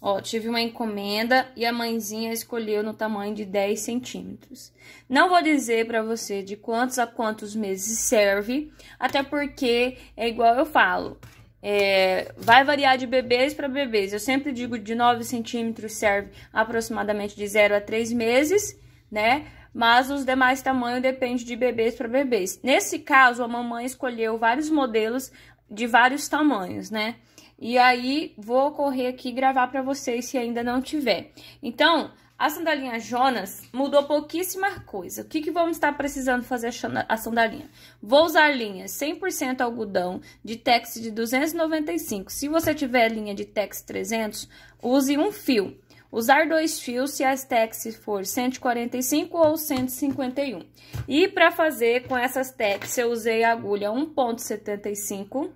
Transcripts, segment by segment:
Ó, tive uma encomenda e a mãezinha escolheu no tamanho de 10 centímetros. Não vou dizer para você de quantos a quantos meses serve, até porque é igual eu falo. É, vai variar de bebês para bebês. Eu sempre digo de 9 centímetros serve aproximadamente de 0 a 3 meses, né? Mas os demais tamanhos depende de bebês para bebês. Nesse caso, a mamãe escolheu vários modelos de vários tamanhos, né? E aí vou correr aqui gravar para vocês se ainda não tiver. Então, a sandalinha Jonas mudou pouquíssima coisa. O que, que vamos estar precisando fazer a sandalinha? Vou usar linha 100% algodão de tex de 295. Se você tiver linha de tex 300, use um fio. Usar dois fios se as tex for 145 ou 151. E para fazer com essas tex, eu usei a agulha 1.75,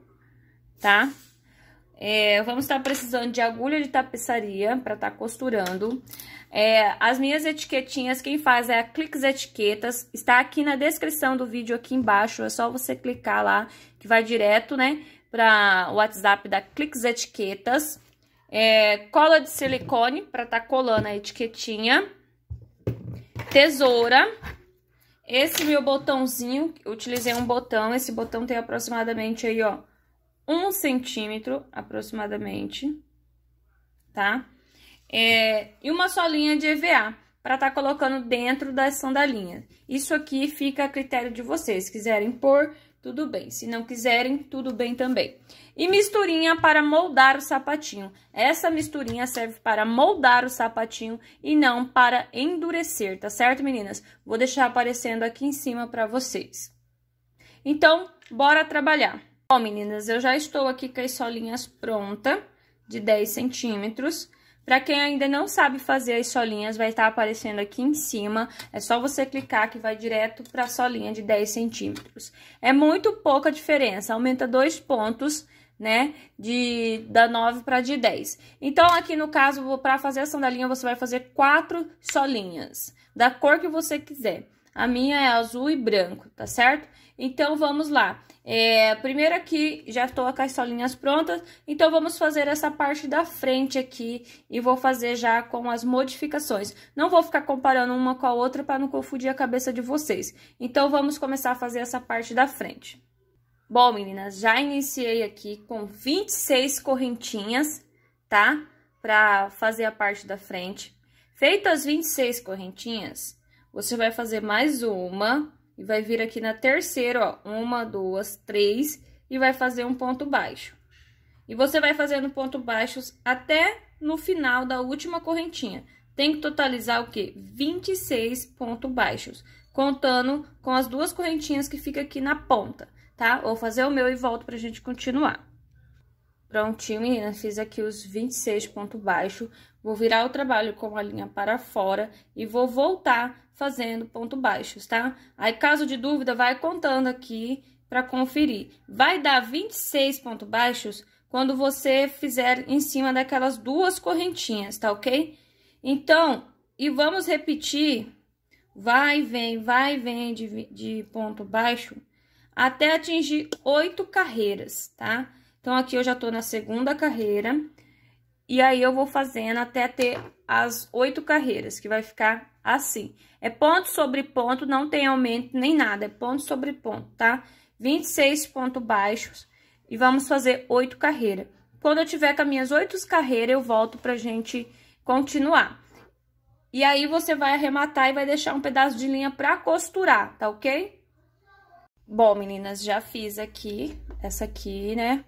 tá? É, vamos estar precisando de agulha de tapeçaria para estar tá costurando. É, as minhas etiquetinhas, quem faz é a Cliques Etiquetas, está aqui na descrição do vídeo aqui embaixo, é só você clicar lá, que vai direto, né, para o WhatsApp da Cliques Etiquetas. É, cola de silicone para estar tá colando a etiquetinha. Tesoura. Esse meu botãozinho, utilizei um botão, esse botão tem aproximadamente aí, ó, um centímetro aproximadamente, tá? É, e uma só linha de EVA para estar tá colocando dentro das sandalinhas. Isso aqui fica a critério de vocês. Se quiserem pôr, tudo bem. Se não quiserem, tudo bem também. E misturinha para moldar o sapatinho. Essa misturinha serve para moldar o sapatinho e não para endurecer, tá certo, meninas? Vou deixar aparecendo aqui em cima para vocês. Então, bora trabalhar. Bom, meninas, eu já estou aqui com as solinhas pronta, de 10 centímetros. Para quem ainda não sabe fazer as solinhas, vai estar tá aparecendo aqui em cima. É só você clicar que vai direto para a solinha de 10 centímetros. É muito pouca diferença, aumenta dois pontos, né, de, da 9 para de 10. Então, aqui no caso, para fazer a sandalinha, você vai fazer quatro solinhas, da cor que você quiser. A minha é azul e branco, tá certo? Então, vamos lá. É, primeiro aqui, já estou com as solinhas prontas. Então, vamos fazer essa parte da frente aqui e vou fazer já com as modificações. Não vou ficar comparando uma com a outra para não confundir a cabeça de vocês. Então, vamos começar a fazer essa parte da frente. Bom, meninas, já iniciei aqui com 26 correntinhas, tá? Para fazer a parte da frente. Feitas 26 correntinhas, você vai fazer mais uma e vai vir aqui na terceira, ó, uma, duas, três, e vai fazer um ponto baixo. E você vai fazendo ponto baixos até no final da última correntinha. Tem que totalizar o quê? 26 pontos baixos, contando com as duas correntinhas que fica aqui na ponta, tá? Vou fazer o meu e volto pra gente continuar. Prontinho, meninas, fiz aqui os 26 pontos baixos, vou virar o trabalho com a linha para fora e vou voltar fazendo ponto baixos, tá? Aí, caso de dúvida, vai contando aqui para conferir. Vai dar 26 pontos baixos quando você fizer em cima daquelas duas correntinhas, tá ok? Então, e vamos repetir, vai vem, vai vem de, de ponto baixo, até atingir oito carreiras, Tá? Então, aqui eu já tô na segunda carreira, e aí eu vou fazendo até ter as oito carreiras, que vai ficar assim. É ponto sobre ponto, não tem aumento nem nada, é ponto sobre ponto, tá? 26 pontos baixos, e vamos fazer oito carreiras. Quando eu tiver com as minhas oito carreiras, eu volto pra gente continuar. E aí, você vai arrematar e vai deixar um pedaço de linha pra costurar, tá ok? Bom, meninas, já fiz aqui, essa aqui, né?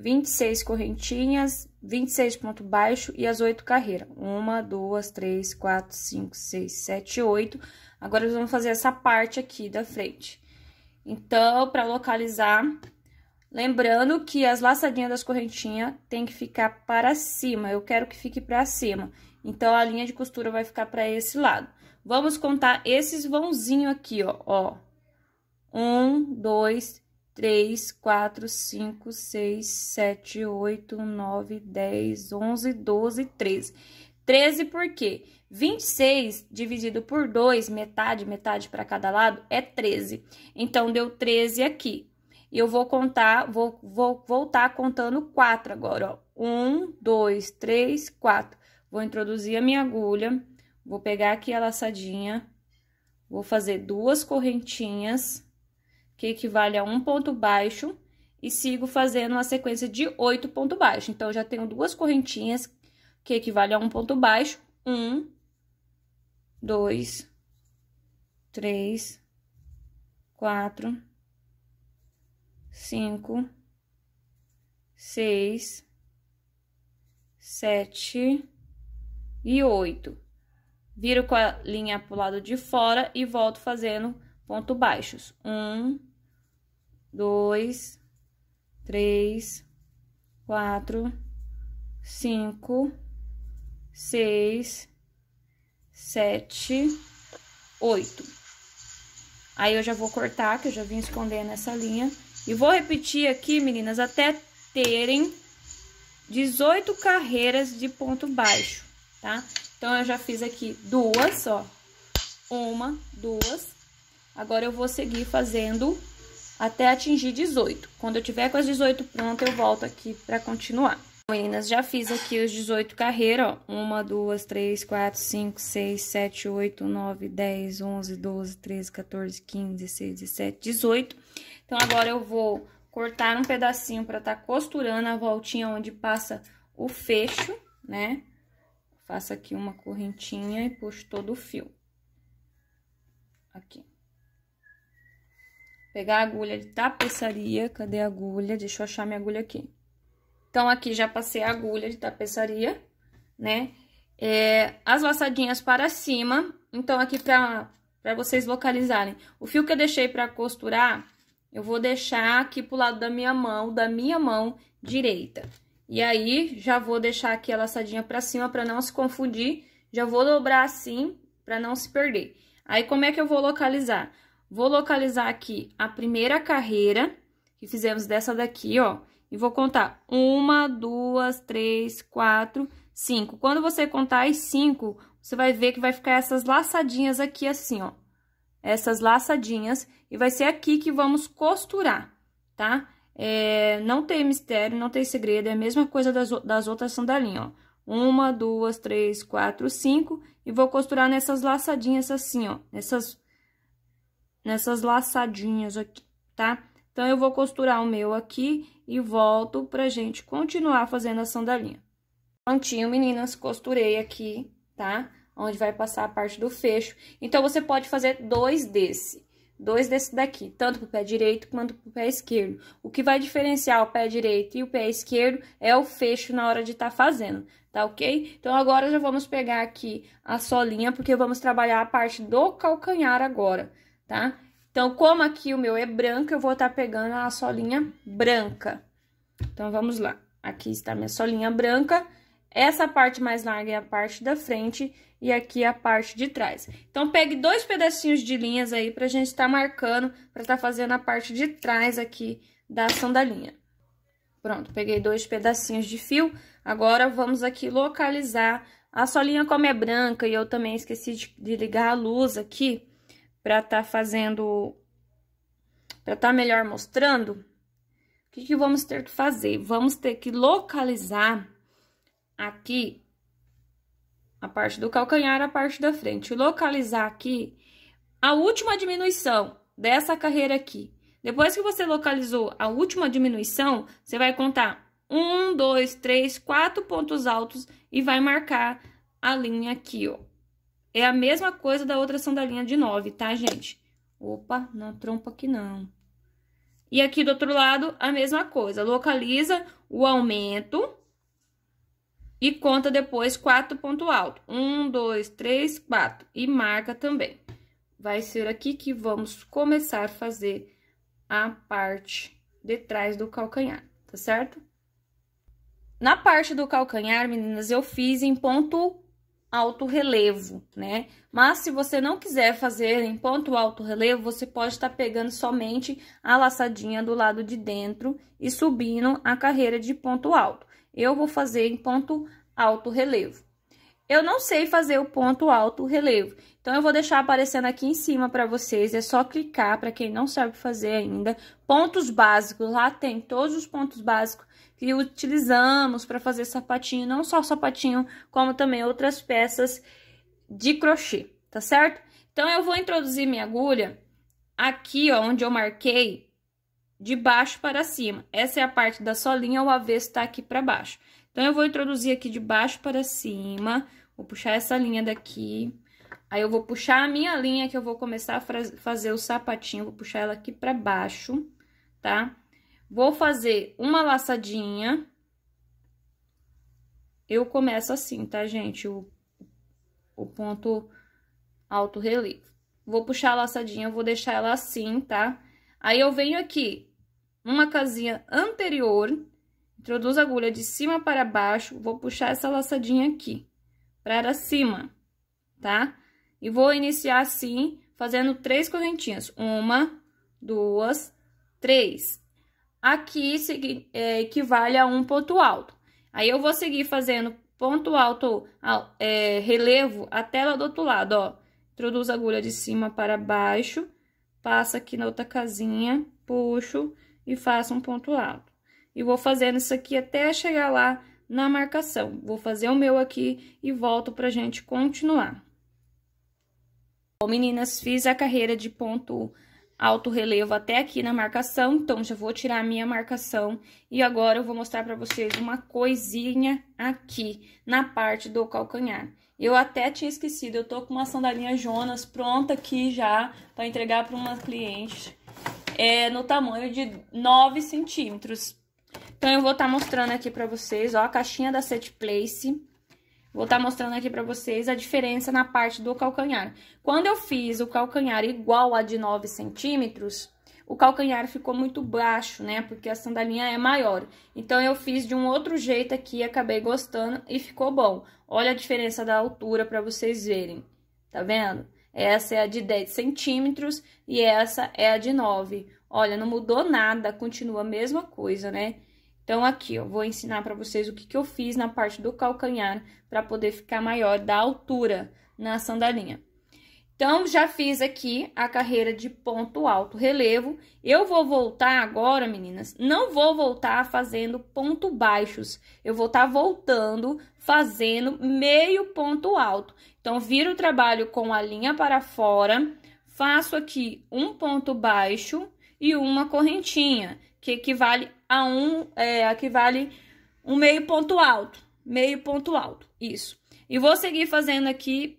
26 correntinhas, 26 ponto baixo e as oito carreiras. Uma, duas, três, quatro, cinco, seis, sete, oito. Agora, nós vamos fazer essa parte aqui da frente. Então, para localizar, lembrando que as laçadinhas das correntinhas tem que ficar para cima. Eu quero que fique para cima. Então, a linha de costura vai ficar para esse lado. Vamos contar esses vãozinho aqui, ó. ó. Um, dois, três, quatro, cinco, seis, sete, oito, nove, dez, onze, doze, treze. Treze por quê? 26 dividido por 2, metade, metade para cada lado, é 13. Então, deu 13 aqui. E eu vou contar, vou, vou voltar contando 4 agora, ó. 1, 2, 3, 4. Vou introduzir a minha agulha, vou pegar aqui a laçadinha, vou fazer duas correntinhas que equivale a um ponto baixo, e sigo fazendo uma sequência de oito pontos baixos. Então, já tenho duas correntinhas que equivale a um ponto baixo. Um, dois, três, quatro, cinco, seis, sete e oito. Viro com a linha pro lado de fora e volto fazendo ponto baixos. Um, dois, três, quatro, cinco, seis, sete, oito. Aí eu já vou cortar, que eu já vim escondendo essa linha. E vou repetir aqui, meninas, até terem 18 carreiras de ponto baixo, tá? Então, eu já fiz aqui duas, ó. Uma, duas. Agora, eu vou seguir fazendo até atingir 18. Quando eu tiver com as 18 prontas, eu volto aqui para continuar. Meninas, já fiz aqui os 18 carreiras, ó. 1, 2, 3, 4, 5, 6, 7, 8, 9, 10, 11, 12, 13, 14, 15, 16, 17, 18. Então, agora eu vou cortar um pedacinho para tá costurando a voltinha onde passa o fecho, né? Faço aqui uma correntinha e puxo todo o fio. Aqui. Pegar a agulha de tapeçaria. Cadê a agulha? Deixa eu achar minha agulha aqui. Então, aqui já passei a agulha de tapeçaria, né? É, as laçadinhas para cima. Então, aqui para vocês localizarem. O fio que eu deixei para costurar, eu vou deixar aqui pro lado da minha mão, da minha mão direita. E aí, já vou deixar aqui a laçadinha para cima para não se confundir. Já vou dobrar assim para não se perder. Aí, como é que eu vou localizar? Vou localizar aqui a primeira carreira, que fizemos dessa daqui, ó. E vou contar uma, duas, três, quatro, cinco. Quando você contar as cinco, você vai ver que vai ficar essas laçadinhas aqui assim, ó. Essas laçadinhas. E vai ser aqui que vamos costurar, tá? É, não tem mistério, não tem segredo, é a mesma coisa das, das outras sandalinhas, ó. Uma, duas, três, quatro, cinco. E vou costurar nessas laçadinhas assim, ó. Nessas nessas laçadinhas aqui, tá? Então, eu vou costurar o meu aqui e volto pra gente continuar fazendo a sandalinha. Prontinho, meninas, costurei aqui, tá? Onde vai passar a parte do fecho. Então, você pode fazer dois desse, dois desse daqui, tanto pro pé direito quanto pro pé esquerdo. O que vai diferenciar o pé direito e o pé esquerdo é o fecho na hora de estar tá fazendo, tá ok? Então, agora já vamos pegar aqui a solinha, porque vamos trabalhar a parte do calcanhar agora, tá? Então, como aqui o meu é branco, eu vou estar tá pegando a solinha branca. Então, vamos lá. Aqui está minha solinha branca. Essa parte mais larga é a parte da frente e aqui é a parte de trás. Então, pegue dois pedacinhos de linhas aí pra gente estar tá marcando, pra estar tá fazendo a parte de trás aqui da sandalinha. Pronto, peguei dois pedacinhos de fio. Agora, vamos aqui localizar a solinha como é branca e eu também esqueci de, de ligar a luz aqui para estar tá fazendo, para estar tá melhor mostrando, o que, que vamos ter que fazer? Vamos ter que localizar aqui a parte do calcanhar, a parte da frente. Localizar aqui a última diminuição dessa carreira aqui. Depois que você localizou a última diminuição, você vai contar um, dois, três, quatro pontos altos e vai marcar a linha aqui, ó. É a mesma coisa da outra sandalinha de 9, tá, gente? Opa, não trompa aqui não. E aqui do outro lado, a mesma coisa. Localiza o aumento e conta depois quatro ponto alto. Um, dois, três, quatro. E marca também. Vai ser aqui que vamos começar a fazer a parte de trás do calcanhar, tá certo? Na parte do calcanhar, meninas, eu fiz em ponto alto relevo, né? Mas se você não quiser fazer em ponto alto relevo, você pode estar tá pegando somente a laçadinha do lado de dentro e subindo a carreira de ponto alto. Eu vou fazer em ponto alto relevo. Eu não sei fazer o ponto alto relevo, então eu vou deixar aparecendo aqui em cima para vocês, é só clicar para quem não sabe fazer ainda. Pontos básicos, lá tem todos os pontos básicos que utilizamos para fazer sapatinho, não só sapatinho, como também outras peças de crochê, tá certo? Então, eu vou introduzir minha agulha aqui, ó, onde eu marquei, de baixo para cima. Essa é a parte da solinha, o avesso tá aqui para baixo. Então, eu vou introduzir aqui de baixo para cima, vou puxar essa linha daqui, aí eu vou puxar a minha linha que eu vou começar a fazer o sapatinho, vou puxar ela aqui para baixo, tá? Vou fazer uma laçadinha. Eu começo assim, tá, gente? O, o ponto alto relevo. Vou puxar a laçadinha, vou deixar ela assim, tá? Aí, eu venho aqui, uma casinha anterior, introduzo a agulha de cima para baixo, vou puxar essa laçadinha aqui, para cima, tá? E vou iniciar assim, fazendo três correntinhas. Uma, duas, três aqui é, equivale a um ponto alto. Aí, eu vou seguir fazendo ponto alto, é, relevo até lá do outro lado, ó. Introduz a agulha de cima para baixo, passa aqui na outra casinha, puxo e faço um ponto alto. E vou fazendo isso aqui até chegar lá na marcação. Vou fazer o meu aqui e volto pra gente continuar. Bom, meninas, fiz a carreira de ponto alto relevo até aqui na marcação, então já vou tirar a minha marcação e agora eu vou mostrar para vocês uma coisinha aqui na parte do calcanhar. Eu até tinha esquecido, eu tô com uma sandalinha Jonas pronta aqui já para entregar para uma cliente é, no tamanho de 9 centímetros. Então eu vou estar tá mostrando aqui para vocês, ó, a caixinha da Set Place. Vou estar tá mostrando aqui pra vocês a diferença na parte do calcanhar. Quando eu fiz o calcanhar igual a de 9 centímetros, o calcanhar ficou muito baixo, né? Porque a sandalinha é maior. Então, eu fiz de um outro jeito aqui, acabei gostando e ficou bom. Olha a diferença da altura pra vocês verem, tá vendo? Essa é a de 10 centímetros e essa é a de 9. Olha, não mudou nada, continua a mesma coisa, né? Então, aqui, eu vou ensinar para vocês o que, que eu fiz na parte do calcanhar para poder ficar maior da altura na sandalinha. Então, já fiz aqui a carreira de ponto alto relevo. Eu vou voltar agora, meninas, não vou voltar fazendo ponto baixos. Eu vou estar tá voltando fazendo meio ponto alto. Então, viro o trabalho com a linha para fora, faço aqui um ponto baixo e uma correntinha, que equivale a um é, vale um meio ponto alto. Meio ponto alto, isso. E vou seguir fazendo aqui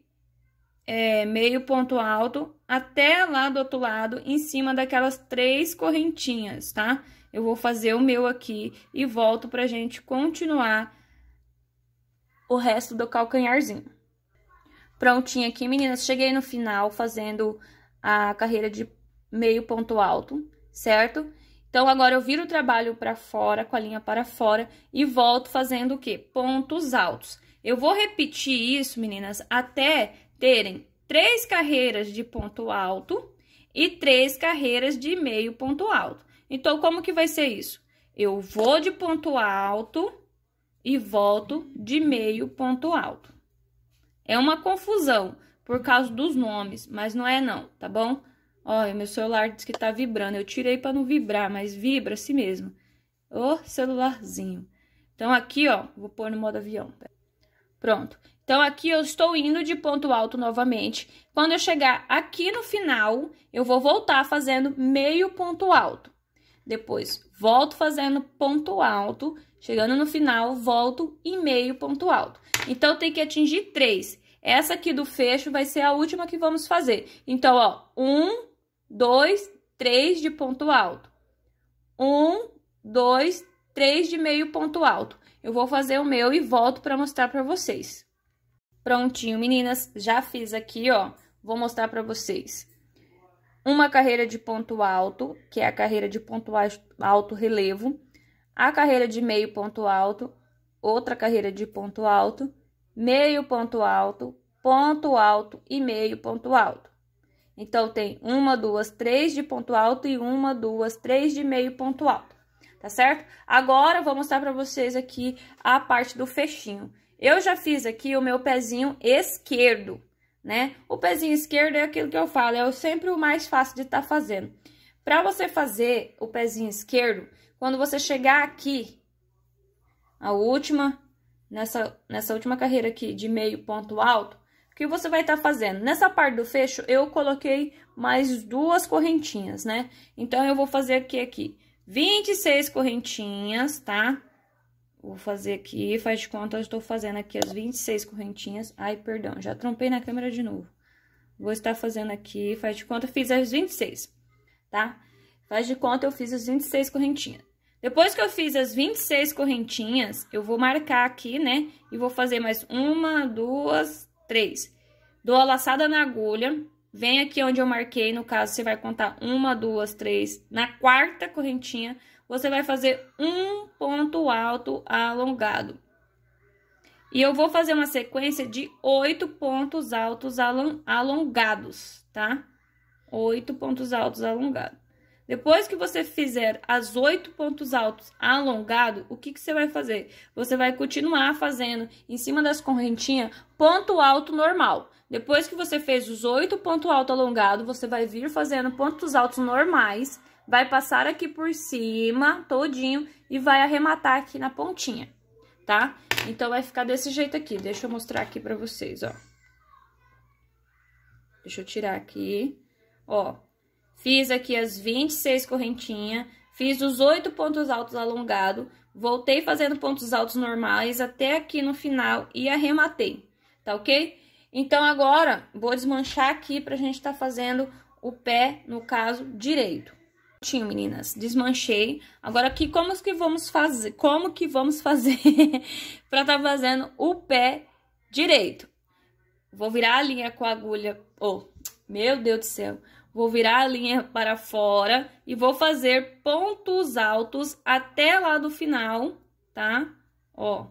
é, meio ponto alto até lá do outro lado, em cima daquelas três correntinhas, tá? Eu vou fazer o meu aqui e volto pra gente continuar o resto do calcanharzinho. Prontinho aqui, meninas. Cheguei no final fazendo a carreira de meio ponto alto, certo? Então, agora eu viro o trabalho para fora, com a linha para fora, e volto fazendo o quê? Pontos altos. Eu vou repetir isso, meninas, até terem três carreiras de ponto alto e três carreiras de meio ponto alto. Então, como que vai ser isso? Eu vou de ponto alto e volto de meio ponto alto. É uma confusão por causa dos nomes, mas não é não, tá bom? Olha, meu celular diz que tá vibrando. Eu tirei para não vibrar, mas vibra assim mesmo. Ô, celularzinho. Então, aqui, ó, vou pôr no modo avião. Pronto. Então, aqui eu estou indo de ponto alto novamente. Quando eu chegar aqui no final, eu vou voltar fazendo meio ponto alto. Depois, volto fazendo ponto alto. Chegando no final, volto e meio ponto alto. Então, tem que atingir três. Essa aqui do fecho vai ser a última que vamos fazer. Então, ó, um, 2, 3 de ponto alto. 1, 2, 3 de meio ponto alto. Eu vou fazer o meu e volto para mostrar para vocês. Prontinho, meninas, já fiz aqui, ó. Vou mostrar para vocês. Uma carreira de ponto alto, que é a carreira de ponto alto relevo, a carreira de meio ponto alto, outra carreira de ponto alto, meio ponto alto, ponto alto e meio ponto alto. Então, tem uma, duas, três de ponto alto e uma, duas, três de meio ponto alto, tá certo? Agora, vou mostrar pra vocês aqui a parte do fechinho. Eu já fiz aqui o meu pezinho esquerdo, né? O pezinho esquerdo é aquilo que eu falo, é sempre o mais fácil de estar tá fazendo. Pra você fazer o pezinho esquerdo, quando você chegar aqui, a última, nessa, nessa última carreira aqui de meio ponto alto, que você vai estar tá fazendo? Nessa parte do fecho, eu coloquei mais duas correntinhas, né? Então, eu vou fazer aqui, aqui, 26 correntinhas, tá? Vou fazer aqui, faz de conta, eu estou fazendo aqui as 26 correntinhas. Ai, perdão, já trompei na câmera de novo. Vou estar fazendo aqui, faz de conta, fiz as 26, tá? Faz de conta, eu fiz as 26 correntinhas. Depois que eu fiz as 26 correntinhas, eu vou marcar aqui, né? E vou fazer mais uma, duas, três. Dou a laçada na agulha, vem aqui onde eu marquei, no caso, você vai contar uma, duas, três. Na quarta correntinha, você vai fazer um ponto alto alongado. E eu vou fazer uma sequência de oito pontos altos alongados, tá? Oito pontos altos alongados. Depois que você fizer as oito pontos altos alongado, o que, que você vai fazer? Você vai continuar fazendo em cima das correntinhas ponto alto normal. Depois que você fez os oito pontos altos alongados, você vai vir fazendo pontos altos normais, vai passar aqui por cima todinho e vai arrematar aqui na pontinha, tá? Então, vai ficar desse jeito aqui. Deixa eu mostrar aqui pra vocês, ó. Deixa eu tirar aqui, ó. Fiz aqui as 26 correntinhas, fiz os oito pontos altos alongado, voltei fazendo pontos altos normais até aqui no final e arrematei, tá ok? Então, agora, vou desmanchar aqui pra gente tá fazendo o pé, no caso, direito. Prontinho, meninas, desmanchei. Agora, aqui, como que vamos fazer, como que vamos fazer pra tá fazendo o pé direito? Vou virar a linha com a agulha, oh, meu Deus do céu! Vou virar a linha para fora e vou fazer pontos altos até lá do final, tá? Ó,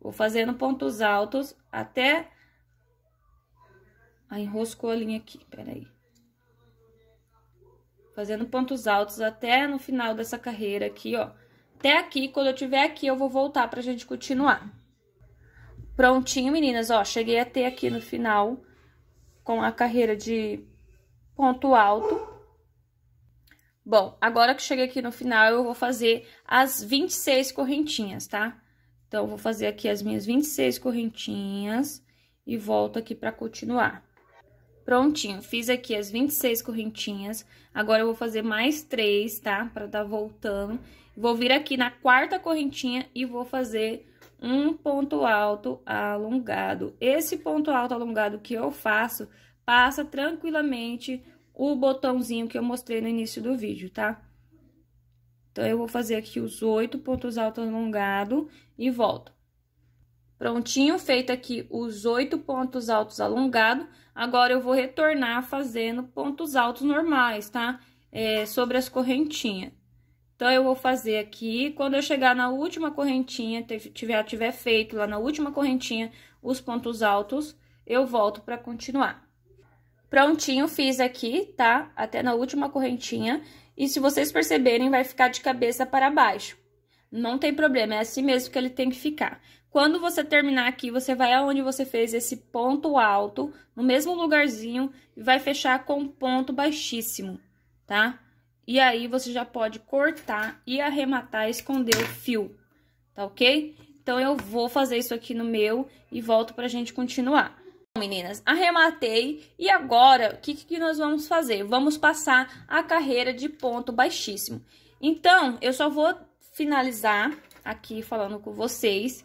vou fazendo pontos altos até... Aí, ah, enroscou a linha aqui, peraí. Fazendo pontos altos até no final dessa carreira aqui, ó. Até aqui, quando eu tiver aqui, eu vou voltar pra gente continuar. Prontinho, meninas, ó, cheguei a ter aqui no final com a carreira de ponto alto. Bom, agora que cheguei aqui no final, eu vou fazer as 26 correntinhas, tá? Então, vou fazer aqui as minhas 26 correntinhas e volto aqui pra continuar. Prontinho, fiz aqui as 26 correntinhas, agora eu vou fazer mais três, tá? Pra tá voltando. Vou vir aqui na quarta correntinha e vou fazer um ponto alto alongado. Esse ponto alto alongado que eu faço passa tranquilamente o botãozinho que eu mostrei no início do vídeo, tá? Então, eu vou fazer aqui os oito pontos altos alongados e volto. Prontinho, feito aqui os oito pontos altos alongados. agora eu vou retornar fazendo pontos altos normais, tá? É, sobre as correntinhas. Então, eu vou fazer aqui, quando eu chegar na última correntinha, tiver, tiver feito lá na última correntinha os pontos altos, eu volto para continuar. Prontinho, fiz aqui, tá? Até na última correntinha. E se vocês perceberem, vai ficar de cabeça para baixo. Não tem problema, é assim mesmo que ele tem que ficar. Quando você terminar aqui, você vai aonde você fez esse ponto alto, no mesmo lugarzinho, e vai fechar com um ponto baixíssimo, tá? E aí, você já pode cortar e arrematar esconder o fio, tá ok? Então, eu vou fazer isso aqui no meu e volto pra gente continuar meninas, arrematei e agora o que, que nós vamos fazer? Vamos passar a carreira de ponto baixíssimo. Então, eu só vou finalizar aqui falando com vocês,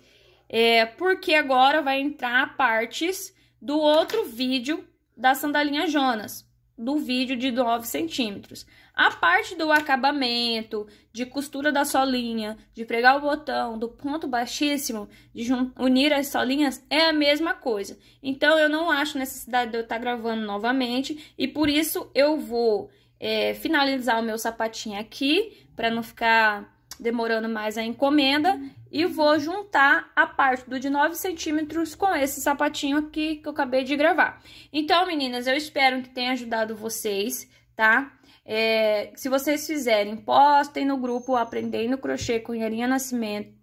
é, porque agora vai entrar partes do outro vídeo da sandalinha Jonas, do vídeo de 9 centímetros. A parte do acabamento, de costura da solinha, de pregar o botão, do ponto baixíssimo, de unir as solinhas, é a mesma coisa. Então, eu não acho necessidade de eu estar tá gravando novamente e por isso eu vou é, finalizar o meu sapatinho aqui, para não ficar demorando mais a encomenda e vou juntar a parte do de 9 centímetros com esse sapatinho aqui que eu acabei de gravar. Então, meninas, eu espero que tenha ajudado vocês, tá? É, se vocês fizerem, postem no grupo Aprendendo Crochê com Yarinha Nascimento.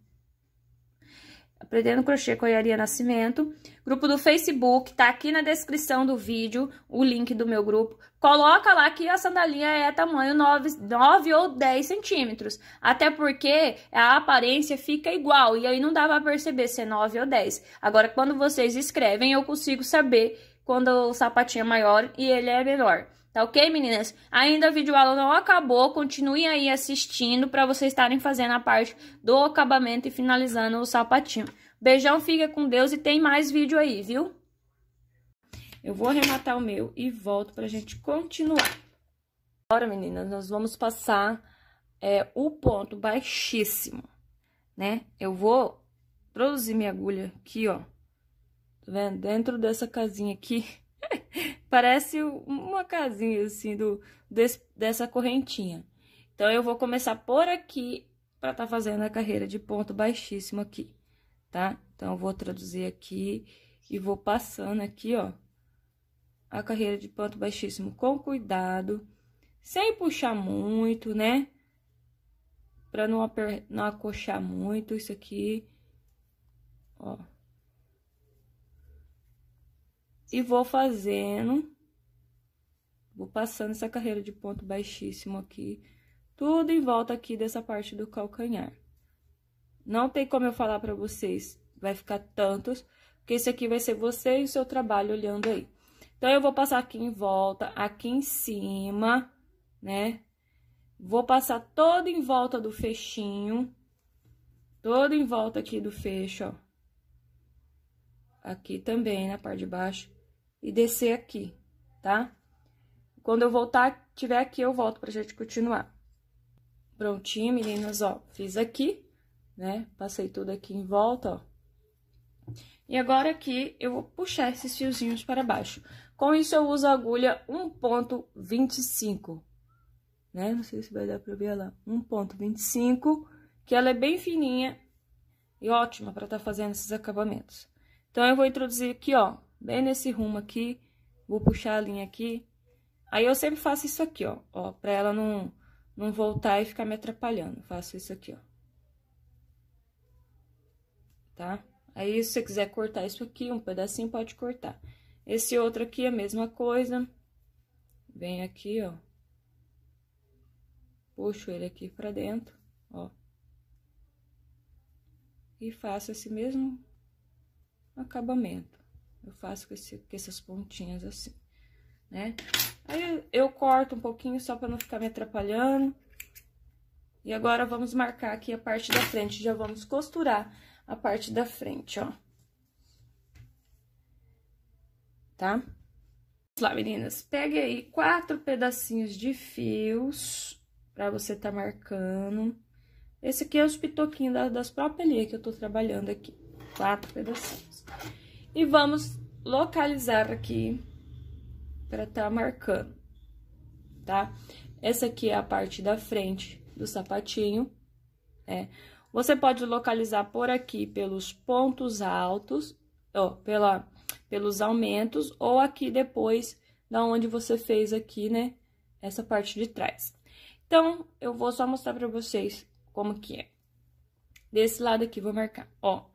Aprendendo Crochê com Yarinha Nascimento. Grupo do Facebook, tá aqui na descrição do vídeo o link do meu grupo. Coloca lá que a sandalinha é tamanho 9, 9 ou 10 centímetros. Até porque a aparência fica igual, e aí não dá pra perceber se é 9 ou 10. Agora, quando vocês escrevem, eu consigo saber quando o sapatinho é maior e ele é menor. Tá ok, meninas? Ainda a videoaula não acabou, continuem aí assistindo para vocês estarem fazendo a parte do acabamento e finalizando o sapatinho. Beijão, fica com Deus e tem mais vídeo aí, viu? Eu vou arrematar o meu e volto pra gente continuar. Agora, meninas, nós vamos passar é, o ponto baixíssimo, né? Eu vou produzir minha agulha aqui, ó. Tá vendo? Dentro dessa casinha aqui. parece uma casinha assim do, desse, dessa correntinha. Então, eu vou começar por aqui para tá fazendo a carreira de ponto baixíssimo aqui, tá? Então, eu vou traduzir aqui e vou passando aqui, ó, a carreira de ponto baixíssimo com cuidado, sem puxar muito, né? Pra não, não acochar muito isso aqui, ó. E vou fazendo, vou passando essa carreira de ponto baixíssimo aqui, tudo em volta aqui dessa parte do calcanhar. Não tem como eu falar pra vocês, vai ficar tantos, porque esse aqui vai ser você e o seu trabalho olhando aí. Então, eu vou passar aqui em volta, aqui em cima, né? Vou passar todo em volta do fechinho, todo em volta aqui do fecho, ó. Aqui também, na parte de baixo e descer aqui, tá? Quando eu voltar, tiver aqui, eu volto pra gente continuar. Prontinho, meninas, ó, fiz aqui, né? Passei tudo aqui em volta, ó. E agora aqui eu vou puxar esses fiozinhos para baixo. Com isso eu uso a agulha 1.25, né? Não sei se vai dar para ver lá. 1.25, que ela é bem fininha e ótima para estar tá fazendo esses acabamentos. Então eu vou introduzir aqui, ó, bem nesse rumo aqui, vou puxar a linha aqui. Aí eu sempre faço isso aqui, ó, ó, pra ela não, não voltar e ficar me atrapalhando. Faço isso aqui, ó. Tá? Aí, se você quiser cortar isso aqui, um pedacinho, pode cortar. Esse outro aqui, a mesma coisa. Vem aqui, ó. Puxo ele aqui pra dentro, ó. E faço esse mesmo acabamento. Eu faço com, esse, com essas pontinhas assim, né? Aí eu corto um pouquinho só pra não ficar me atrapalhando. E agora vamos marcar aqui a parte da frente, já vamos costurar a parte da frente, ó. Tá? Vamos lá, meninas. Pegue aí quatro pedacinhos de fios pra você tá marcando. Esse aqui é os pitoquinhos das próprias linhas que eu tô trabalhando aqui. Quatro pedacinhos. E vamos localizar aqui para estar tá marcando, tá? Essa aqui é a parte da frente do sapatinho, né? Você pode localizar por aqui pelos pontos altos, ó, pela, pelos aumentos, ou aqui depois da onde você fez aqui, né, essa parte de trás. Então, eu vou só mostrar para vocês como que é. Desse lado aqui, vou marcar, ó.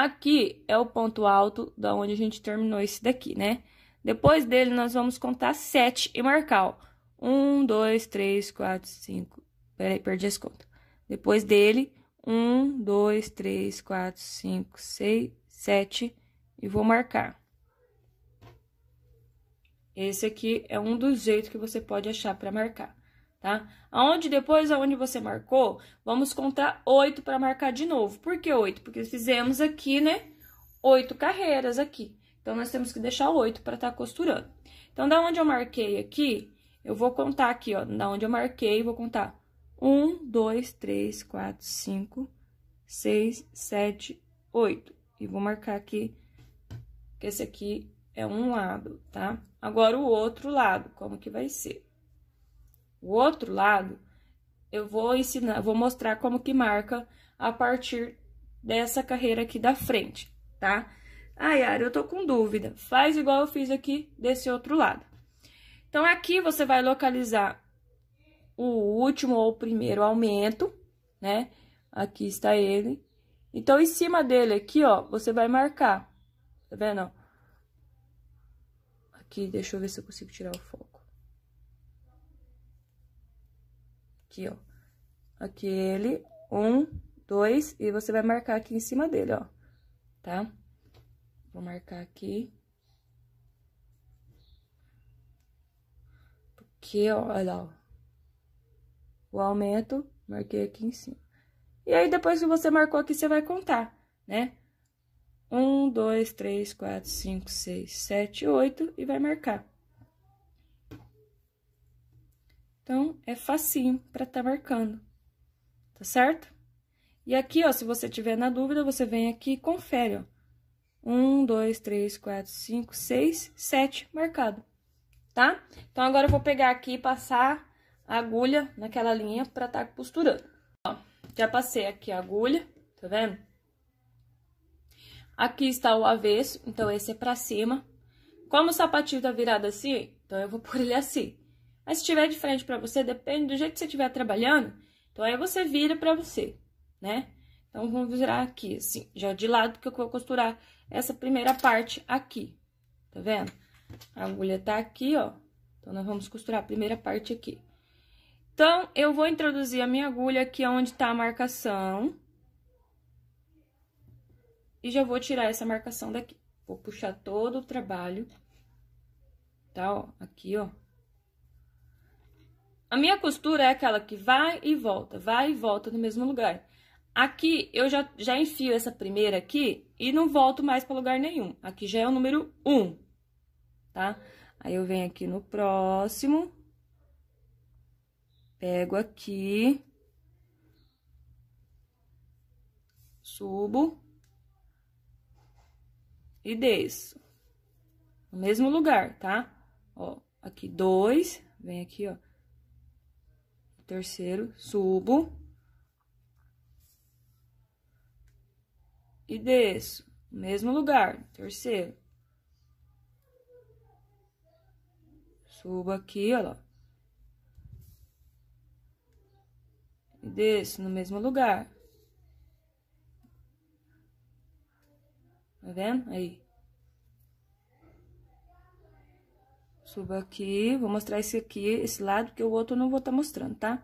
Aqui é o ponto alto da onde a gente terminou esse daqui, né? Depois dele, nós vamos contar sete e marcar, Um, dois, três, quatro, cinco... Peraí, perdi as contas. Depois dele, um, dois, três, quatro, cinco, seis, sete, e vou marcar. Esse aqui é um dos jeitos que você pode achar para marcar tá? Aonde depois, aonde você marcou, vamos contar oito para marcar de novo. Por que oito? Porque fizemos aqui, né, oito carreiras aqui. Então, nós temos que deixar oito para estar tá costurando. Então, da onde eu marquei aqui, eu vou contar aqui, ó, da onde eu marquei, vou contar um, dois, três, quatro, cinco, seis, sete, oito. E vou marcar aqui, que esse aqui é um lado, tá? Agora, o outro lado, como que vai ser? O outro lado, eu vou ensinar, vou mostrar como que marca a partir dessa carreira aqui da frente, tá? Ah, Ari, eu tô com dúvida. Faz igual eu fiz aqui desse outro lado. Então, aqui você vai localizar o último ou primeiro aumento, né? Aqui está ele. Então, em cima dele aqui, ó, você vai marcar. Tá vendo? Aqui, deixa eu ver se eu consigo tirar o foco. Aqui, ó. aquele um, dois, e você vai marcar aqui em cima dele, ó, tá? Vou marcar aqui. Porque, ó, olha lá, ó. O aumento, marquei aqui em cima. E aí, depois que você marcou aqui, você vai contar, né? Um, dois, três, quatro, cinco, seis, sete, oito, e vai marcar. Então, é facinho para estar tá marcando, tá certo? E aqui, ó, se você tiver na dúvida, você vem aqui e confere, ó. Um, dois, três, quatro, cinco, seis, sete marcado, tá? Então, agora eu vou pegar aqui e passar a agulha naquela linha para tá costurando. Ó, já passei aqui a agulha, tá vendo? Aqui está o avesso, então esse é pra cima. Como o sapatinho tá virado assim, então eu vou pôr ele assim. Mas se tiver de frente para você, depende do jeito que você estiver trabalhando, então aí você vira para você, né? Então, vamos virar aqui, assim, já de lado, que eu vou costurar essa primeira parte aqui, tá vendo? A agulha tá aqui, ó, então, nós vamos costurar a primeira parte aqui. Então, eu vou introduzir a minha agulha aqui onde tá a marcação. E já vou tirar essa marcação daqui. Vou puxar todo o trabalho, tá, ó, aqui, ó, a minha costura é aquela que vai e volta, vai e volta no mesmo lugar. Aqui, eu já, já enfio essa primeira aqui e não volto mais para lugar nenhum. Aqui já é o número 1, um, tá? Aí, eu venho aqui no próximo, pego aqui, subo e desço. No mesmo lugar, tá? Ó, aqui dois, vem aqui, ó terceiro, subo. E desço, mesmo lugar, terceiro. Subo aqui, ó. E desço no mesmo lugar. Tá vendo? Aí. Subo aqui, vou mostrar esse aqui, esse lado, que o outro eu não vou estar tá mostrando, tá?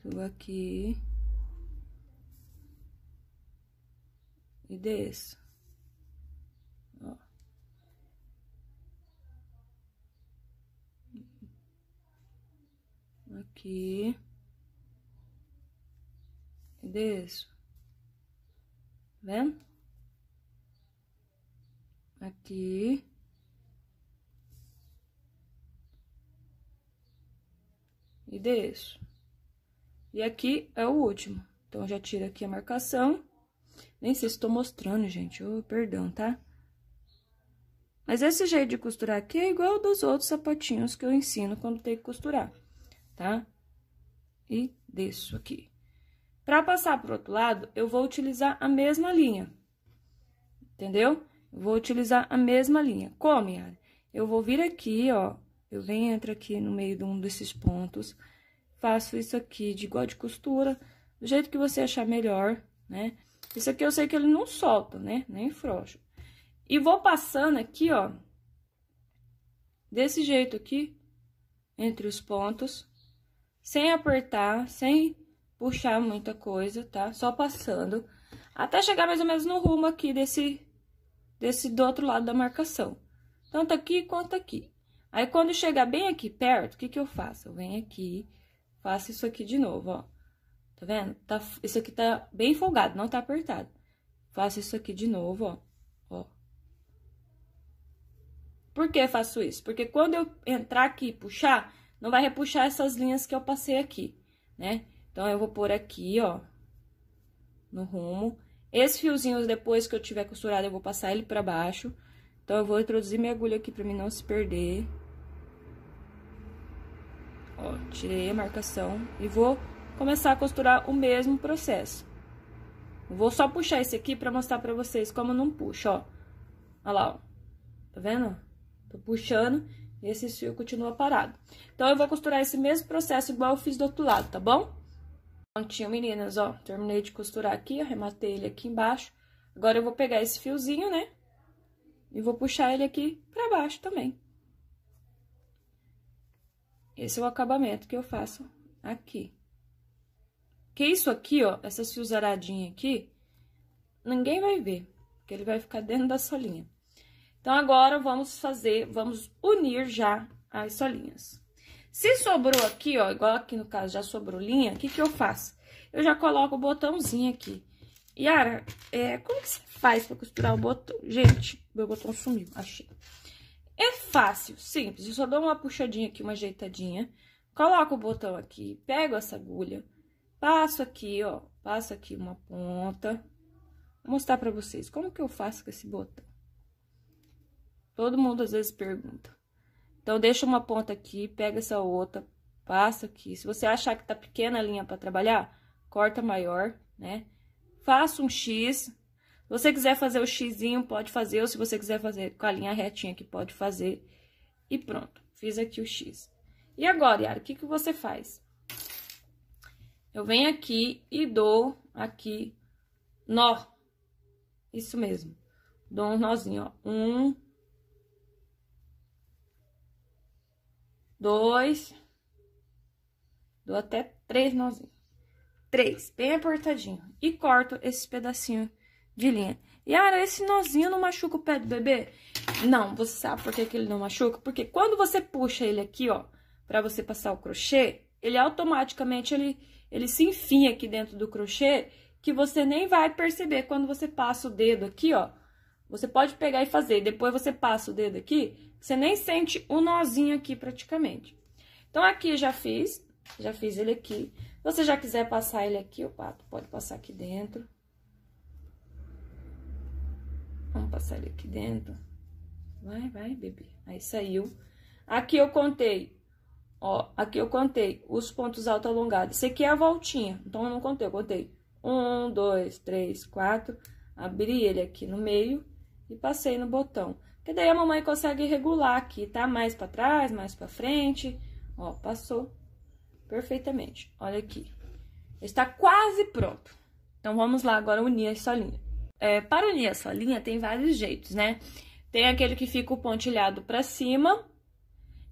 Subo aqui. E desço. Aqui. E desço. Tá vendo? aqui. E deixo. E aqui é o último. Então, já tiro aqui a marcação. Nem sei se estou mostrando, gente. Oh, perdão, tá? Mas esse jeito de costurar aqui é igual dos outros sapatinhos que eu ensino quando tem que costurar, tá? E desço aqui. Para passar pro outro lado, eu vou utilizar a mesma linha, entendeu? Vou utilizar a mesma linha. Como, Yara? Eu vou vir aqui, ó. Eu venho, entro aqui no meio de um desses pontos. Faço isso aqui de igual de costura, do jeito que você achar melhor, né? Isso aqui eu sei que ele não solta, né? Nem frouxo. E vou passando aqui, ó. Desse jeito aqui, entre os pontos. Sem apertar, sem puxar muita coisa, tá? Só passando. Até chegar mais ou menos no rumo aqui desse desse do outro lado da marcação. Tanto aqui quanto aqui. Aí, quando chegar bem aqui perto, o que, que eu faço? Eu venho aqui, faço isso aqui de novo, ó. Tá vendo? Tá, isso aqui tá bem folgado, não tá apertado. Faço isso aqui de novo, ó. ó. Por que faço isso? Porque quando eu entrar aqui e puxar, não vai repuxar essas linhas que eu passei aqui, né? Então, eu vou por aqui, ó, no rumo. Esses fiozinhos, depois que eu tiver costurado, eu vou passar ele pra baixo. Então, eu vou introduzir minha agulha aqui pra mim não se perder. Ó, tirei a marcação e vou começar a costurar o mesmo processo. vou só puxar esse aqui pra mostrar pra vocês como não puxa, ó. Olha lá, ó. Tá vendo? Tô puxando e esse fio continua parado. Então, eu vou costurar esse mesmo processo igual eu fiz do outro lado, tá bom? Prontinho, meninas, ó, terminei de costurar aqui, arrematei ele aqui embaixo. Agora eu vou pegar esse fiozinho, né? E vou puxar ele aqui pra baixo também. Esse é o acabamento que eu faço aqui. Que isso aqui, ó, essas aradinhas aqui, ninguém vai ver, porque ele vai ficar dentro da solinha. Então, agora, vamos fazer, vamos unir já as solinhas. Se sobrou aqui, ó, igual aqui no caso já sobrou linha, o que que eu faço? Eu já coloco o botãozinho aqui. Yara, é, como que você faz pra costurar o botão? Gente, meu botão sumiu, achei. É fácil, simples. Eu só dou uma puxadinha aqui, uma ajeitadinha. Coloco o botão aqui, pego essa agulha, passo aqui, ó, passo aqui uma ponta. Vou mostrar pra vocês como que eu faço com esse botão. Todo mundo às vezes pergunta. Então, deixa uma ponta aqui, pega essa outra, passa aqui. Se você achar que tá pequena a linha para trabalhar, corta maior, né? Faça um X. Se você quiser fazer o xizinho, pode fazer. Ou se você quiser fazer com a linha retinha aqui, pode fazer. E pronto, fiz aqui o X. E agora, Yara, o que, que você faz? Eu venho aqui e dou aqui nó. Isso mesmo. Dou um nozinho, ó. Um, dois, dou até três nozinhos. Três, bem apertadinho. E corto esse pedacinho de linha. Yara, esse nozinho não machuca o pé do bebê? Não, você sabe por que, que ele não machuca? Porque quando você puxa ele aqui, ó, pra você passar o crochê, ele automaticamente, ele, ele se enfia aqui dentro do crochê, que você nem vai perceber quando você passa o dedo aqui, ó, você pode pegar e fazer, depois você passa o dedo aqui, você nem sente o nozinho aqui praticamente. Então, aqui já fiz, já fiz ele aqui. Se você já quiser passar ele aqui, o pato pode passar aqui dentro. Vamos passar ele aqui dentro. Vai, vai, bebê. Aí saiu. Aqui eu contei, ó, aqui eu contei os pontos alto alongados. Esse aqui é a voltinha, então eu não contei, eu contei. Um, dois, três, quatro. Abri ele aqui no meio e passei no botão. Porque daí a mamãe consegue regular aqui, tá? Mais para trás, mais para frente. Ó, passou perfeitamente. Olha aqui. Está quase pronto. Então, vamos lá agora unir a solinha. É, para unir a solinha, tem vários jeitos, né? Tem aquele que fica o pontilhado para cima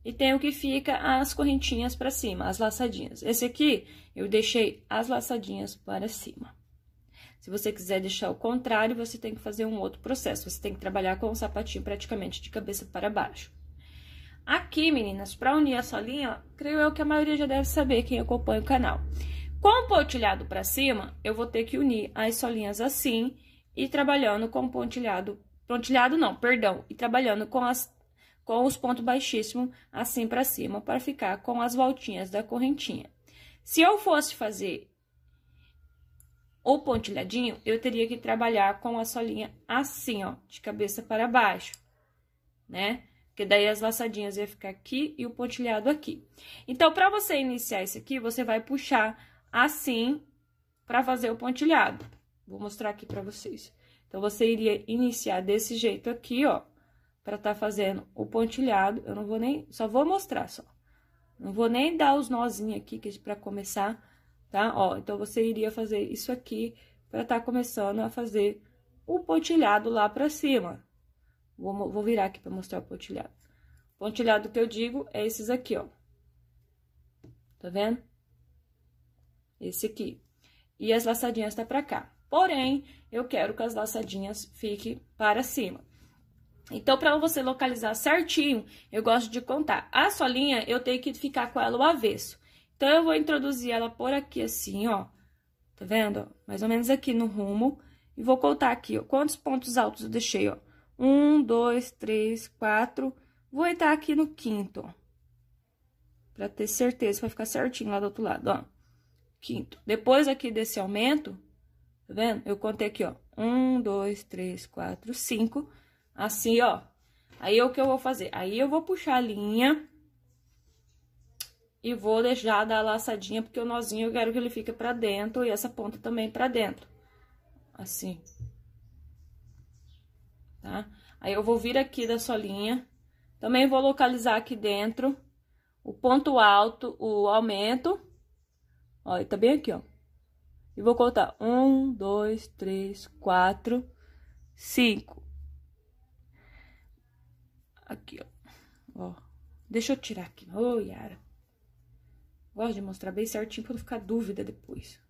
e tem o que fica as correntinhas para cima, as laçadinhas. Esse aqui, eu deixei as laçadinhas para cima. Se você quiser deixar o contrário, você tem que fazer um outro processo. Você tem que trabalhar com o sapatinho praticamente de cabeça para baixo. Aqui, meninas, para unir a solinha, creio eu que a maioria já deve saber quem acompanha o canal. Com o pontilhado para cima, eu vou ter que unir as solinhas assim e trabalhando com o pontilhado, pontilhado não, perdão, e trabalhando com as com os pontos baixíssimos assim para cima para ficar com as voltinhas da correntinha. Se eu fosse fazer o pontilhadinho, eu teria que trabalhar com a solinha assim, ó, de cabeça para baixo, né? Porque daí as laçadinhas ia ficar aqui e o pontilhado aqui. Então, para você iniciar isso aqui, você vai puxar assim para fazer o pontilhado. Vou mostrar aqui para vocês. Então, você iria iniciar desse jeito aqui, ó, para tá fazendo o pontilhado. Eu não vou nem, só vou mostrar só. Não vou nem dar os nozinhos aqui que é para começar tá? Ó, então você iria fazer isso aqui para estar tá começando a fazer o pontilhado lá para cima. Vou, vou virar aqui para mostrar o pontilhado. Pontilhado que eu digo é esses aqui, ó. Tá vendo? Esse aqui. E as laçadinhas tá para cá. Porém, eu quero que as laçadinhas fiquem para cima. Então, para você localizar certinho, eu gosto de contar. A solinha, eu tenho que ficar com ela o avesso. Então, eu vou introduzir ela por aqui assim, ó. Tá vendo? Mais ou menos aqui no rumo. E vou contar aqui, ó, quantos pontos altos eu deixei, ó. Um, dois, três, quatro. Vou entrar aqui no quinto, ó. Pra ter certeza, vai ficar certinho lá do outro lado, ó. Quinto. Depois aqui desse aumento, tá vendo? Eu contei aqui, ó. Um, dois, três, quatro, cinco. Assim, ó. Aí, o que eu vou fazer? Aí, eu vou puxar a linha e vou deixar dar a laçadinha, porque o nozinho eu quero que ele fique pra dentro e essa ponta também pra dentro. Assim. Tá? Aí, eu vou vir aqui da solinha, também vou localizar aqui dentro o ponto alto, o aumento. Ó, ele tá bem aqui, ó. E vou contar. Um, dois, três, quatro, cinco. Aqui, ó. ó. Deixa eu tirar aqui. Ô, oh, Yara. Gosto de mostrar bem certinho pra não ficar dúvida depois.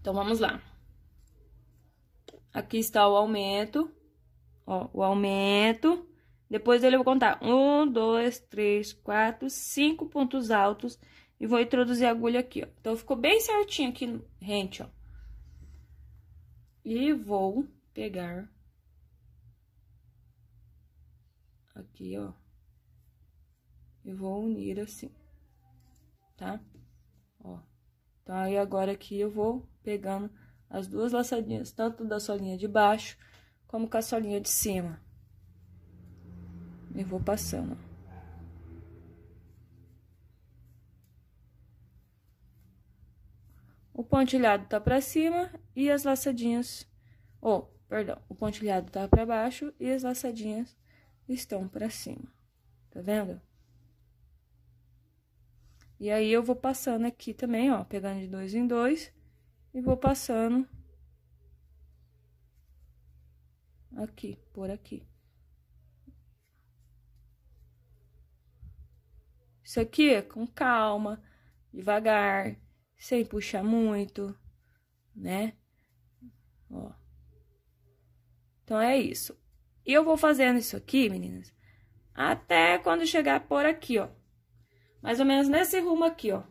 Então, vamos lá. Aqui está o aumento. Ó, o aumento. Depois dele eu vou contar um, dois, três, quatro, cinco pontos altos. E vou introduzir a agulha aqui, ó. Então, ficou bem certinho aqui, rente, ó. E vou pegar aqui, ó. E vou unir assim tá? Ó. Tá, então, aí agora aqui eu vou pegando as duas laçadinhas, tanto da solinha de baixo, como com a solinha de cima. E vou passando, O pontilhado tá pra cima e as laçadinhas... Ou, oh, perdão, o pontilhado tá pra baixo e as laçadinhas estão pra cima. Tá vendo? E aí, eu vou passando aqui também, ó, pegando de dois em dois, e vou passando aqui, por aqui. Isso aqui é com calma, devagar, sem puxar muito, né? Ó. Então, é isso. E eu vou fazendo isso aqui, meninas, até quando chegar por aqui, ó mais ou menos nesse rumo aqui, ó.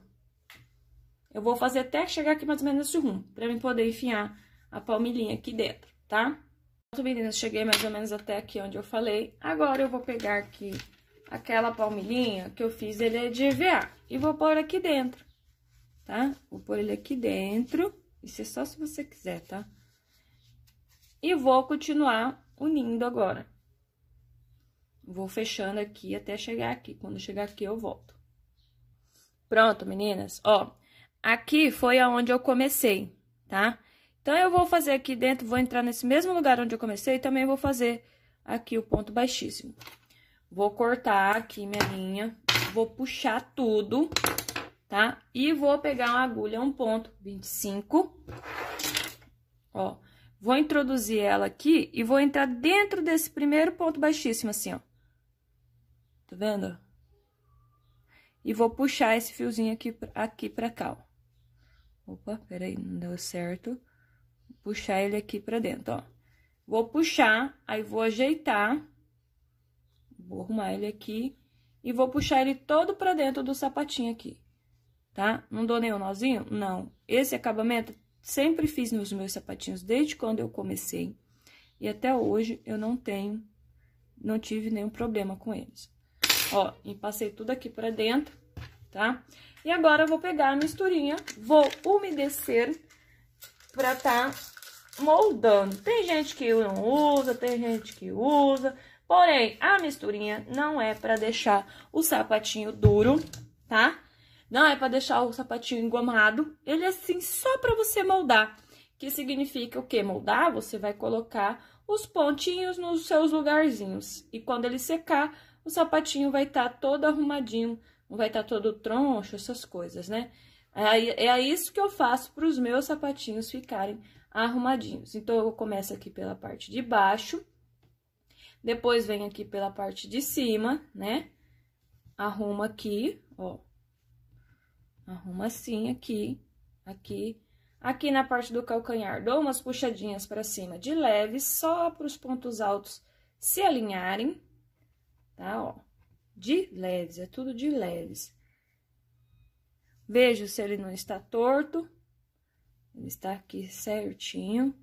Eu vou fazer até chegar aqui mais ou menos nesse rumo, pra mim poder enfiar a palmilhinha aqui dentro, tá? Pronto, meninas, cheguei mais ou menos até aqui onde eu falei. Agora, eu vou pegar aqui aquela palmilhinha que eu fiz ele é de EVA e vou pôr aqui dentro, tá? Vou pôr ele aqui dentro, isso é só se você quiser, tá? E vou continuar unindo agora. Vou fechando aqui até chegar aqui, quando chegar aqui eu volto. Pronto, meninas? Ó, aqui foi aonde eu comecei, tá? Então, eu vou fazer aqui dentro, vou entrar nesse mesmo lugar onde eu comecei e também vou fazer aqui o ponto baixíssimo. Vou cortar aqui minha linha, vou puxar tudo, tá? E vou pegar uma agulha 1.25, ó. Vou introduzir ela aqui e vou entrar dentro desse primeiro ponto baixíssimo, assim, ó. Tá vendo? E vou puxar esse fiozinho aqui, aqui pra cá, ó. Opa, peraí, não deu certo. Vou puxar ele aqui pra dentro, ó. Vou puxar, aí vou ajeitar. Vou arrumar ele aqui. E vou puxar ele todo pra dentro do sapatinho aqui, tá? Não dou nenhum nozinho? Não. Esse acabamento sempre fiz nos meus sapatinhos desde quando eu comecei. E até hoje eu não tenho, não tive nenhum problema com eles. Ó, e passei tudo aqui pra dentro, tá? E agora, eu vou pegar a misturinha, vou umedecer pra tá moldando. Tem gente que não usa, tem gente que usa, porém, a misturinha não é pra deixar o sapatinho duro, tá? Não é pra deixar o sapatinho engomado, ele é assim só pra você moldar, que significa o que? Moldar, você vai colocar os pontinhos nos seus lugarzinhos, e quando ele secar, o sapatinho vai estar tá todo arrumadinho, não vai estar tá todo troncho, essas coisas, né? É, é isso que eu faço para os meus sapatinhos ficarem arrumadinhos. Então, eu começo aqui pela parte de baixo, depois venho aqui pela parte de cima, né? Arrumo aqui, ó. Arrumo assim aqui, aqui, aqui na parte do calcanhar. Dou umas puxadinhas para cima de leve, só para os pontos altos se alinharem, tá? Ó, de leves, é tudo de leves. Vejo se ele não está torto. Ele está aqui certinho,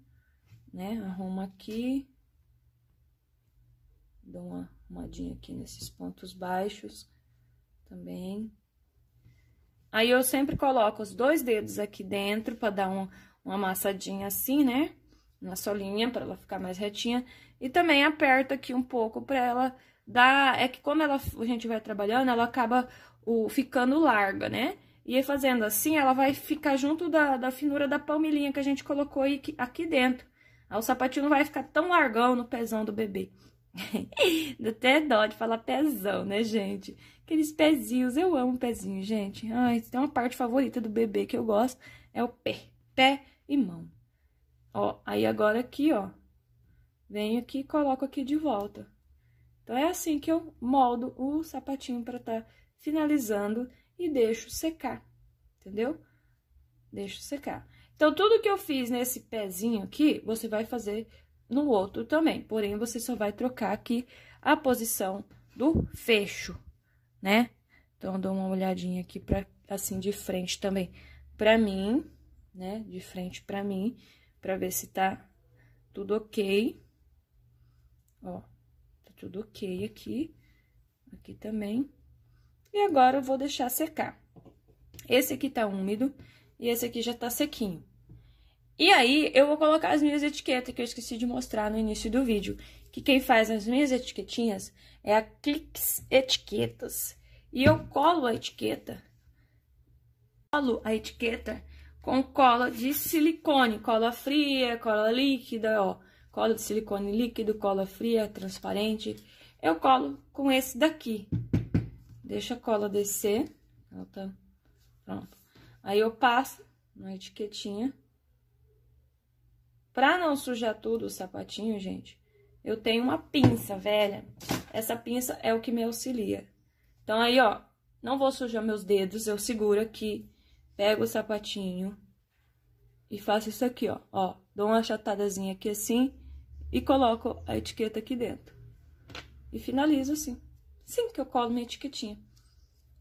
né? Arruma aqui. Dou uma arrumadinha aqui nesses pontos baixos também. Aí, eu sempre coloco os dois dedos aqui dentro para dar um, uma amassadinha assim, né? Na solinha, para ela ficar mais retinha. E também aperto aqui um pouco para ela dá é que como ela, a gente vai trabalhando, ela acaba o, ficando larga, né? E fazendo assim, ela vai ficar junto da, da finura da palmilhinha que a gente colocou aqui, aqui dentro. Aí o sapatinho não vai ficar tão largão no pezão do bebê. Dá até dó de falar pezão, né, gente? Aqueles pezinhos, eu amo pezinho, gente. Ai, tem uma parte favorita do bebê que eu gosto, é o pé. Pé e mão. Ó, aí agora aqui, ó. Venho aqui e coloco aqui de volta. Então, é assim que eu moldo o sapatinho para estar tá finalizando e deixo secar, entendeu? Deixo secar. Então, tudo que eu fiz nesse pezinho aqui, você vai fazer no outro também. Porém, você só vai trocar aqui a posição do fecho, né? Então, dou uma olhadinha aqui pra, assim, de frente também pra mim, né? De frente pra mim, pra ver se tá tudo ok. Ó, tudo ok aqui, aqui também. E agora eu vou deixar secar. Esse aqui tá úmido e esse aqui já tá sequinho. E aí, eu vou colocar as minhas etiquetas que eu esqueci de mostrar no início do vídeo. Que quem faz as minhas etiquetinhas é a Clix Etiquetas. E eu colo a etiqueta, colo a etiqueta com cola de silicone, cola fria, cola líquida, ó. Cola de silicone líquido, cola fria, transparente. Eu colo com esse daqui. Deixa a cola descer. Ela tá... Pronto. Aí eu passo na etiquetinha. Pra não sujar tudo o sapatinho, gente, eu tenho uma pinça velha. Essa pinça é o que me auxilia. Então, aí, ó, não vou sujar meus dedos, eu seguro aqui, pego o sapatinho e faço isso aqui, ó. Ó, dou uma achatadazinha aqui assim e coloco a etiqueta aqui dentro. E finalizo assim. Sim, que eu colo minha etiquetinha,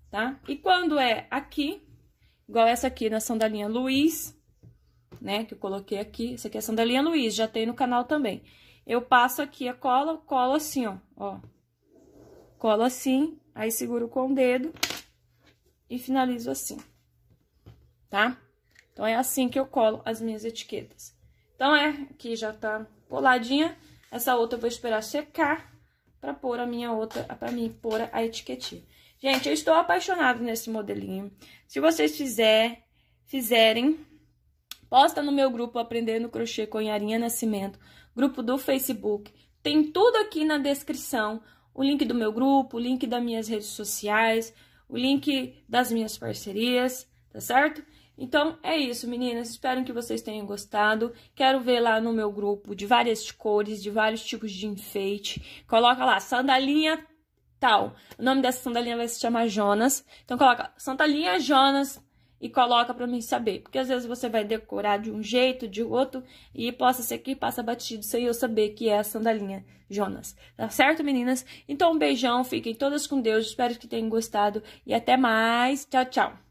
tá? E quando é aqui, igual essa aqui na sandalinha Luiz, né, que eu coloquei aqui, essa aqui é a sandalinha Luiz, já tem no canal também. Eu passo aqui a cola, colo assim, ó, ó. Colo assim, aí seguro com o dedo e finalizo assim, tá? Então, é assim que eu colo as minhas etiquetas. Então, é, aqui já tá coladinha. Essa outra eu vou esperar secar pra pôr a minha outra, pra mim pôr a etiquetinha. Gente, eu estou apaixonada nesse modelinho. Se vocês fizer, fizerem, posta no meu grupo Aprendendo Crochê com Yarinha Nascimento, grupo do Facebook. Tem tudo aqui na descrição, o link do meu grupo, o link das minhas redes sociais, o link das minhas parcerias, tá certo? Então é isso, meninas. Espero que vocês tenham gostado. Quero ver lá no meu grupo de várias cores, de vários tipos de enfeite. Coloca lá sandalinha tal. O nome dessa sandalinha vai se chamar Jonas. Então coloca sandalinha Jonas e coloca para mim saber, porque às vezes você vai decorar de um jeito, de outro, e possa ser que passa batido sem eu saber que é a sandalinha Jonas. Tá certo, meninas? Então um beijão, fiquem todas com Deus. Espero que tenham gostado e até mais. Tchau, tchau.